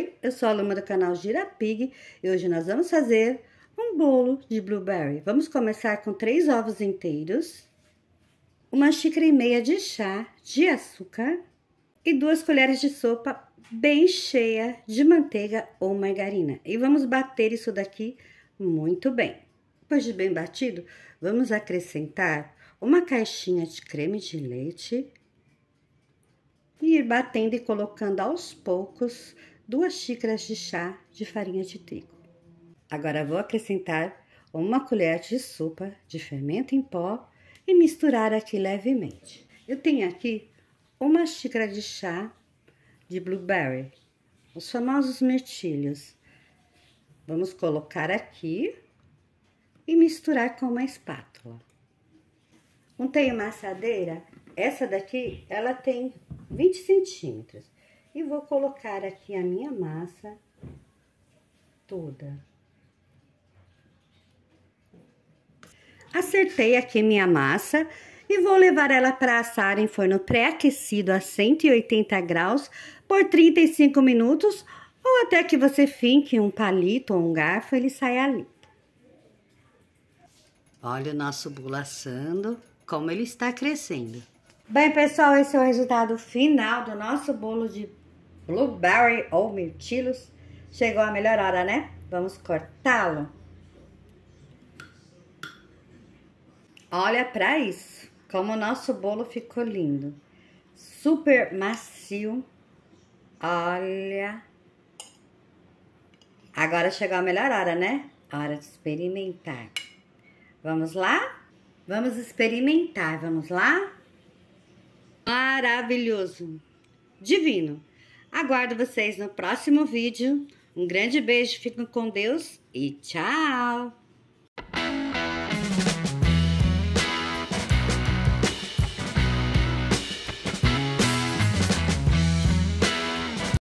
Oi, eu sou a aluna do canal Girapig e hoje nós vamos fazer um bolo de blueberry. Vamos começar com três ovos inteiros, uma xícara e meia de chá de açúcar e duas colheres de sopa bem cheia de manteiga ou margarina. E vamos bater isso daqui muito bem. Depois de bem batido, vamos acrescentar uma caixinha de creme de leite e ir batendo e colocando aos poucos duas xícaras de chá de farinha de trigo. Agora vou acrescentar uma colher de sopa de fermento em pó e misturar aqui levemente. Eu tenho aqui uma xícara de chá de blueberry, os famosos mirtilhos. Vamos colocar aqui e misturar com uma espátula. Não tenho assadeira, Essa daqui, ela tem 20 centímetros. E vou colocar aqui a minha massa toda. Acertei aqui minha massa e vou levar ela para assar em forno pré-aquecido a 180 graus por 35 minutos ou até que você finque um palito ou um garfo ele saia limpo. Olha o nosso bolo assando, como ele está crescendo. Bem, pessoal, esse é o resultado final do nosso bolo de blueberry ou mirtilos. Chegou a melhor hora, né? Vamos cortá-lo. Olha para isso, como o nosso bolo ficou lindo. Super macio. Olha. Agora chegou a melhor hora, né? Hora de experimentar. Vamos lá? Vamos experimentar, vamos lá? Maravilhoso. Divino. Aguardo vocês no próximo vídeo. Um grande beijo, fiquem com Deus e tchau!